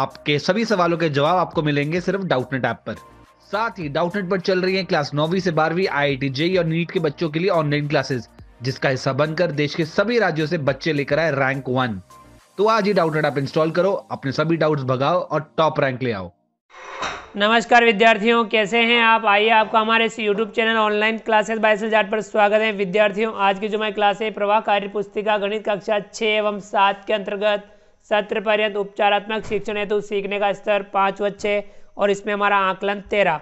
आपके सभी सवालों के जवाब आपको मिलेंगे सिर्फ डाउटनेट ऐप पर साथ ही डाउटनेट पर चल रही है क्लास नौवीं से बारहवीं आई आई जेई और नीट के बच्चों के लिए ऑनलाइन क्लासेस जिसका हिस्सा बनकर देश के सभी राज्यों से बच्चे लेकर आए रैंक वन तो आज ही डाउटनेट ऐप इंस्टॉल करो अपने सभी डाउट्स भगाओ और टॉप रैंक ले आओ नमस्कार विद्यार्थियों कैसे हैं आप आइए आपका हमारे इस YouTube channel online classes by Jat पर स्वागत है विद्यार्थियों आज की जो मैं क्लास है प्रवाह कार्य पुस्तिका गणित कक्षा छः एवं सात के अंतर्गत सत्र पर्यंत उपचारात्मक शिक्षण हेतु सीखने का स्तर पाँच व छः और इसमें हमारा आकलन तेरह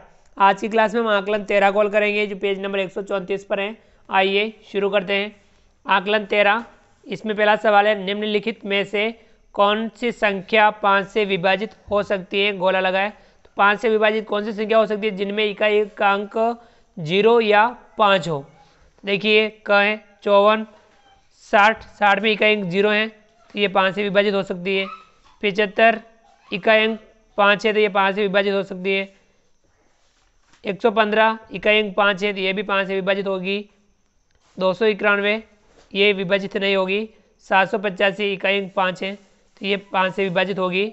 आज की क्लास में हम आकलन तेरह कॉल करेंगे जो पेज नंबर एक पर है आइए शुरू करते हैं आकलन तेरह इसमें पहला सवाल है निम्नलिखित में से कौन सी संख्या पाँच से विभाजित हो सकती है गोला लगाए तो पाँच से विभाजित कौन सी संख्या हो सकती है जिनमें इकाई का अंक जीरो या पाँच हो देखिए क है चौवन साठ साठ में इकाई अंक जीरो है तो ये पाँच से विभाजित हो सकती है पिचहत्तर इकाई अंक पाँच है तो ये पाँच से विभाजित हो सकती है एक सौ पंद्रह इकाई अंक पाँच है तो ये भी पाँच से विभाजित होगी दो सौ इक्यानवे ये विभाजित नहीं होगी सात सौ पचासी इकाई अंक पाँच है तो ये पाँच से विभाजित होगी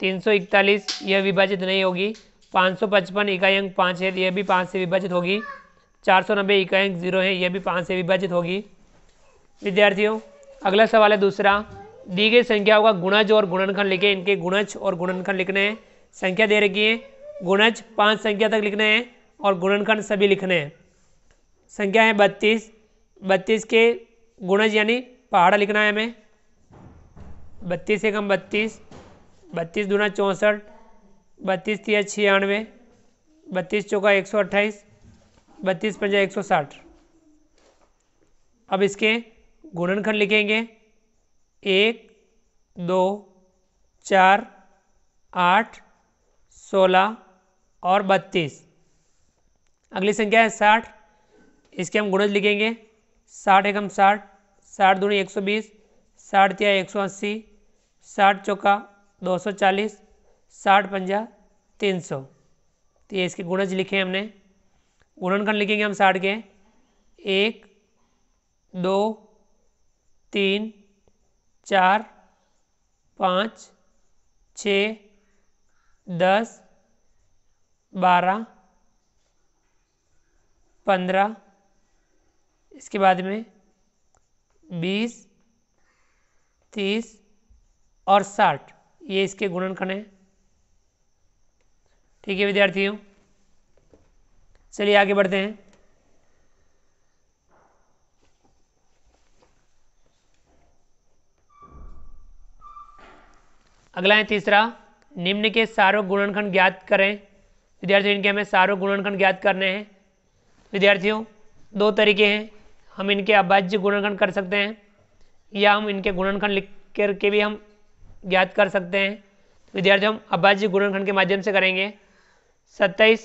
तीन सौ इकतालीस यह विभाजित नहीं होगी पाँच सौ पचपन इकाई अंक पाँच है तो यह भी पाँच से विभाजित होगी चार सौ नब्बे इकाई अंक जीरो है यह भी पाँच से विभाजित होगी विद्यार्थियों अगला सवाल है दूसरा दी गई संख्याओं का गुणज और गुणनखंड लिखे इनके गुणज और गुणनखंड लिखने हैं संख्या दे रखी है गुणज पाँच संख्या तक लिखने हैं और गुणनखंड सभी लिखने हैं संख्या है बत्तीस बत्तीस के गुणज यानी पहाड़ा लिखना है हमें बत्तीस एक हम बत्तीस बत्तीस दूना चौंसठ बत्तीस तीस छियानवे बत्तीस चौका एक सौ अट्ठाईस बत्तीस पंजा एक सौ साठ अब इसके गुणनखंड लिखेंगे एक दो चार आठ सोलह और बत्तीस अगली संख्या है साठ इसके हम गुणज लिखेंगे साठ एकम साठ साठ दूनी एक सौ बीस साठ तिया एक सौ अस्सी साठ चौका दो सौ चालीस साठ पंजा तीन सौ तो ये इसके गुणज लिखे हमने गुणनखंड लिखेंगे हम साठ के एक दो तीन चार पाँच छ दस बारह पंद्रह इसके बाद में बीस तीस और साठ ये इसके गुणनखंड हैं ठीक है विद्यार्थियों चलिए आगे बढ़ते हैं अगला है तीसरा निम्न के सारो गुणनखंड ज्ञात करें विद्यार्थियों इनके हमें सारो गुणनखंड ज्ञात करने हैं विद्यार्थियों दो तरीके हैं हम इनके अभाज्य गुणनखंड कर सकते हैं या हम इनके गुणनखंड लिख कर के भी हम ज्ञात कर सकते हैं विद्यार्थी हम अभाज्य गुणनखंड के माध्यम से करेंगे सत्ताईस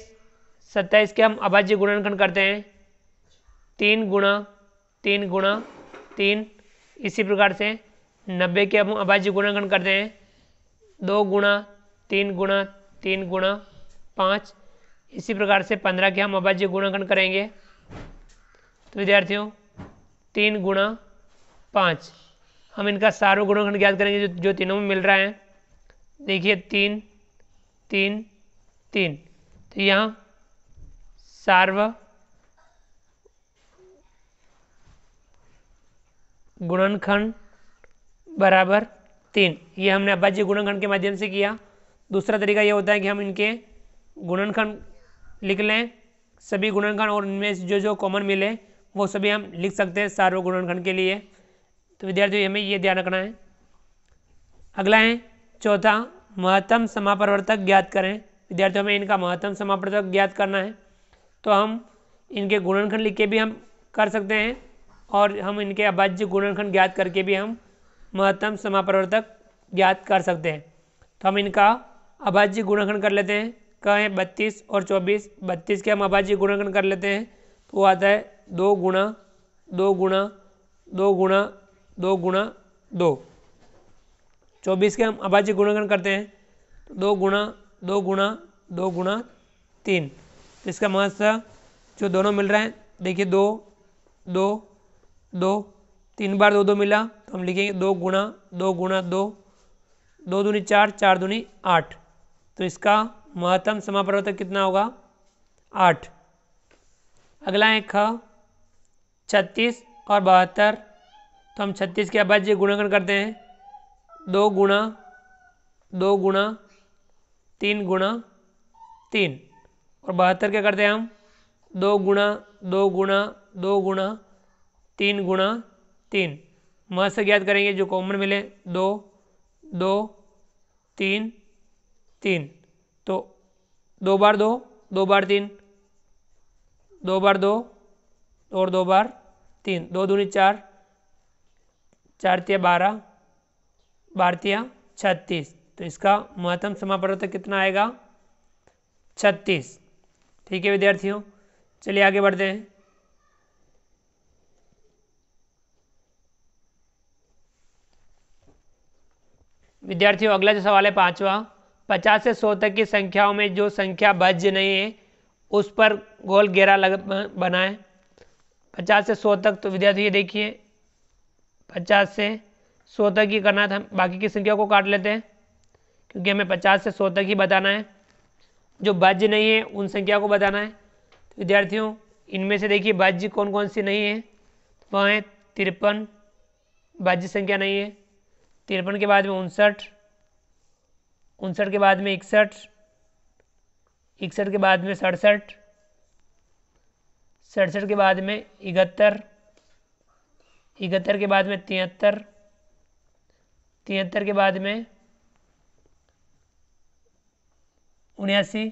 सत्ताईस के हम अभाज्य गुणनखंड करते हैं तीन गुणा तीन गुणा तीन इसी प्रकार से नब्बे के हम अभाज्य गुणनखंड करते हैं दो गुणा तीन गुणा तीन गुणा पाँच इसी प्रकार से पंद्रह के हम अभाज्य गुणाखंड करेंगे तो विद्यार्थियों तीन गुणा पाँच हम इनका सार्व गुणाखंड ज्ञात करेंगे जो जो तीनों में मिल रहा है देखिए तीन तीन तीन तो यहाँ सार्व गुणनखंड बराबर तीन ये हमने अभाज्य गुणनखंड के माध्यम से किया दूसरा तरीका ये होता है कि हम इनके गुणनखंड लिख लें सभी गुणनखंड और इनमें जो जो कॉमन मिले वो सभी हम लिख सकते हैं सार्व गुणनखंड के लिए तो विद्यार्थियों हमें ये ध्यान रखना है अगला है चौथा महत्तम समापरिवर्तक ज्ञात करें विद्यार्थियों हमें इनका महत्तम समापरिवर्तक ज्ञात करना है तो हम इनके गुणनखंड लिख के भी हम कर सकते हैं और हम इनके अभाज्य गुणनखंड ज्ञात करके भी हम महत्तम समाप्रवर्तक ज्ञात कर सकते हैं तो हम इनका अभाज्य गुणाखंड कर लेते हैं कहें बत्तीस और चौबीस बत्तीस के हम अभाज्य गुणाखंड कर लेते हैं तो वो आता है दो गुणा दो गुणा दो गुणा दो गुणा दो चौबीस के हम अभाज्य गुणागण करते हैं तो दो गुणा दो गुणा दो गुणा तीन तो इसका महत्व जो दोनों मिल रहा है देखिए दो दो दो तीन बार दो दो मिला तो हम लिखेंगे दो गुणा दो गुणा दो दो दूनी चार चार दूनी आठ तो इसका महत्तम समापरिवर्तक कितना होगा आठ अगला है ख छत्तीस और बहत्तर तो हम छत्तीस के अभाज्य ये गुणांकन करते हैं दो गुणा दो गुणा तीन गुणा तीन और बहत्तर क्या करते हैं हम दो गुणा दो गुणा दो गुणा तीन गुणा तीन म से ज्ञात करेंगे जो कॉमन मिले दो दो तीन तीन तो दो बार दो दो बार तीन दो बार दो और दो बार तीन दो दूनी चार चार तिया बारह बारह तिया छत्तीस तो इसका महत्तम तक कितना आएगा छत्तीस ठीक है विद्यार्थियों चलिए आगे बढ़ते हैं विद्यार्थियों अगला जो सवाल है पांचवा पचास से सौ तक की संख्याओं में जो संख्या बज नहीं है उस पर गोल घेरा लग बनाए पचास से सौ तक तो विद्यार्थी ये देखिए पचास से सौ तक ही करना था बाकी की संख्या को काट लेते हैं क्योंकि हमें पचास से सौ तक ही बताना है जो बज नहीं है उन संख्या को बताना है तो विद्यार्थियों इनमें से देखिए बज कौन कौन सी नहीं है तो वह है तिरपन बज संख्या नहीं है तिरपन के बाद में उनसठ उनसठ के बाद में इकसठ इकसठ के बाद में सड़सठ सड़सठ के बाद में इकहत्तर इकहत्तर के बाद में तिहत्तर तिहत्तर के बाद में उन्यासी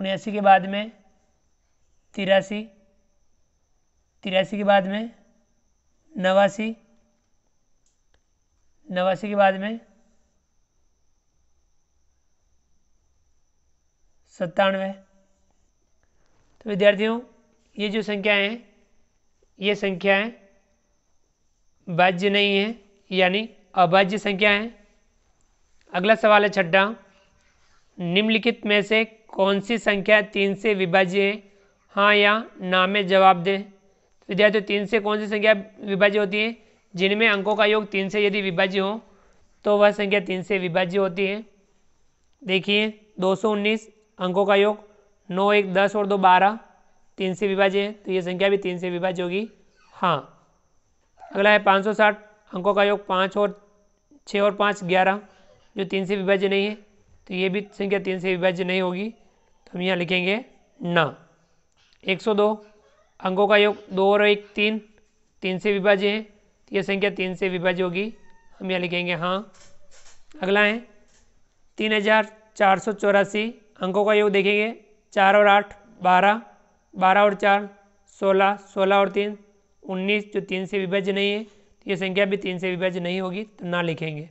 उन्यासी के बाद में तिरासी तिरासी के बाद में नवासी नवासी के बाद में सत्तानवे तो विद्यार्थियों ये जो संख्याएं हैं ये संख्याएं बाज्य नहीं है यानी अभाज्य संख्याएं अगला सवाल है छठा निम्नलिखित में से कौन सी संख्या तीन से विभाज्य है हाँ या ना में जवाब दें तो विद्यार्थियों तीन से कौन सी संख्या विभाज्य होती है जिनमें अंकों का योग तीन से यदि विभाज्य हो तो वह संख्या तीन से विभाज्य होती है देखिए 219 अंकों का योग नौ एक दस और दो बारह तीन से विभाज्य है तो ये संख्या भी तीन से विभाज्य होगी हाँ अगला है 560 अंकों का योग पाँच और छः और पाँच ग्यारह जो तीन से विभाज्य नहीं है तो ये भी संख्या तीन से विभाज्य नहीं होगी तो हम यहाँ लिखेंगे न दो अंकों का योग दो और एक तीन तीन से विभाज्य है तो यह संख्या तीन से विभाज्य होगी हम यह लिखेंगे हाँ अगला है तीन हजार चार सौ चौरासी अंकों का योग देखेंगे चार और आठ बारह बारह और चार सोलह सोलह और तीन उन्नीस जो तीन से विभाज्य नहीं है तो ये संख्या भी तीन से विभाज्य नहीं होगी तो ना लिखेंगे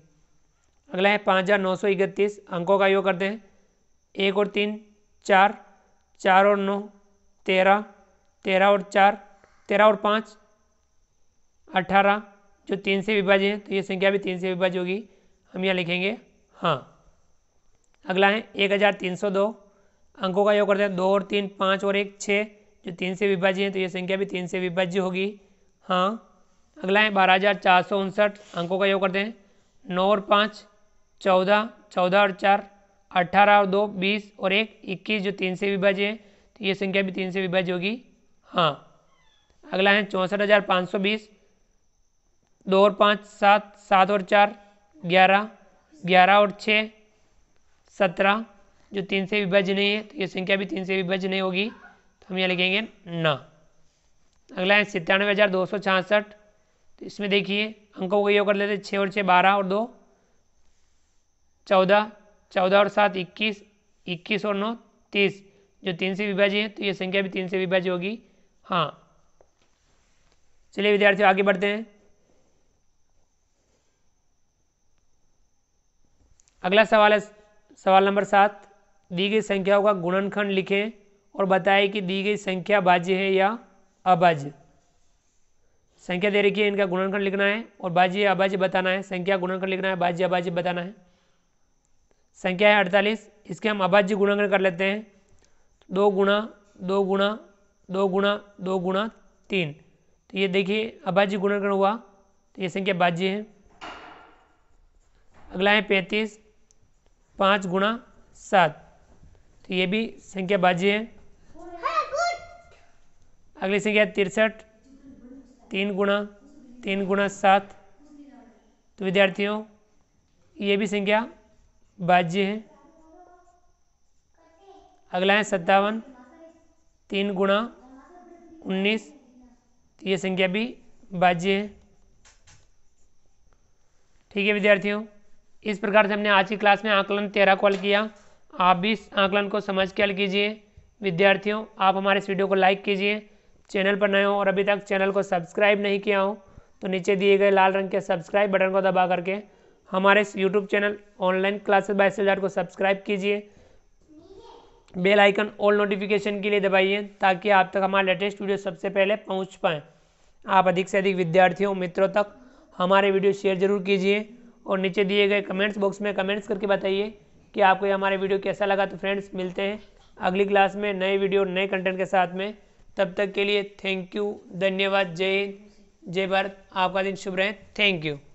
अगला है पाँच हज़ार नौ सौ इकतीस अंकों का योग करते हैं एक और तीन चार चार और नौ तेरह तेरह और चार तेरह और पाँच अठारह जो तीन से विभाज्य है तो ये संख्या भी तीन से विभाज्य होगी हम यहाँ लिखेंगे हाँ अगला है एक हज़ार तीन सौ दो अंकों का योग करते हैं दो और तीन पाँच और एक छः जो तीन से विभाज्य है तो ये संख्या भी तीन से विभाज्य होगी हाँ अगला है बारह हज़ार चार सौ उनसठ अंकों का योग करते हैं नौ और पाँच चौदह चौदह और चार अट्ठारह और दो बीस और एक इक्कीस जो तीन से विभाज्य है तो ये संख्या भी तीन से विभाज्य होगी हाँ अगला है चौंसठ हज़ार पाँच सौ बीस दो और पाँच सात सात और चार ग्यारह ग्यारह और छः सत्रह जो तीन से विभाज्य नहीं है तो ये संख्या भी तीन से विभज्य नहीं होगी तो हम यहाँ लिखेंगे न अगला है सितानवे हज़ार दो सौ छियासठ तो इसमें देखिए अंकों को ये कर लेते छः और छः बारह और दो चौदह चौदह और सात इक्कीस इक्कीस और नौ तीस जो तीन से विभाज्य है तो ये संख्या भी तीन से विभाज्य होगी हाँ चलिए विद्यार्थियों आगे बढ़ते हैं अगला सवाल है सवाल नंबर सात दी गई संख्याओं का गुणनखंड लिखें और बताएं कि दी गई संख्या बाज्य है या अबाज्य संख्या दे रखी है इनका गुणनखंड लिखना है और बाज्य अबाज्य बताना है संख्या गुणनखंड लिखना है बाज्य अबाज्य बताना है संख्या है अड़तालीस इसके हम अबाज्य गुणनखंड कर लेते हैं दो गुणा दो गुणा दो गुणा दो गुणा तीन तो ये देखिए अबाज्य गुणनखंड हुआ तो ये संख्या बाज्य है अगला है पैंतीस पाँच गुणा सात तो ये भी संख्या बाजी है अगली संख्या तिरसठ तीन गुणा तीन गुणा सात तो विद्यार्थियों ये भी संख्या बाज्य है अगला है सत्तावन तीन गुणा उन्नीस तो ये संख्या भी बाज्य है ठीक है विद्यार्थियों इस प्रकार से हमने आज की क्लास में आकलन तेरह को हल किया आप भी इस आकलन को समझ के हल कीजिए विद्यार्थियों आप हमारे इस वीडियो को लाइक कीजिए चैनल पर नए हो और अभी तक चैनल को सब्सक्राइब नहीं किया हो तो नीचे दिए गए लाल रंग के सब्सक्राइब बटन को दबा करके हमारे इस YouTube channel online classes by सेलजार को सब्सक्राइब कीजिए बेल आइकन ऑल नोटिफिकेशन के लिए दबाइए ताकि आप तक हमारे लेटेस्ट वीडियो सबसे पहले पहुंच पाएँ आप अधिक से अधिक विद्यार्थियों मित्रों तक हमारे वीडियो शेयर जरूर कीजिए और नीचे दिए गए कमेंट्स बॉक्स में कमेंट्स करके बताइए कि आपको ये हमारा वीडियो कैसा लगा तो फ्रेंड्स मिलते हैं अगली क्लास में नए वीडियो और नए कंटेंट के साथ में तब तक के लिए थैंक यू धन्यवाद जय हिंद जय भारत आपका दिन शुभ रहे थैंक यू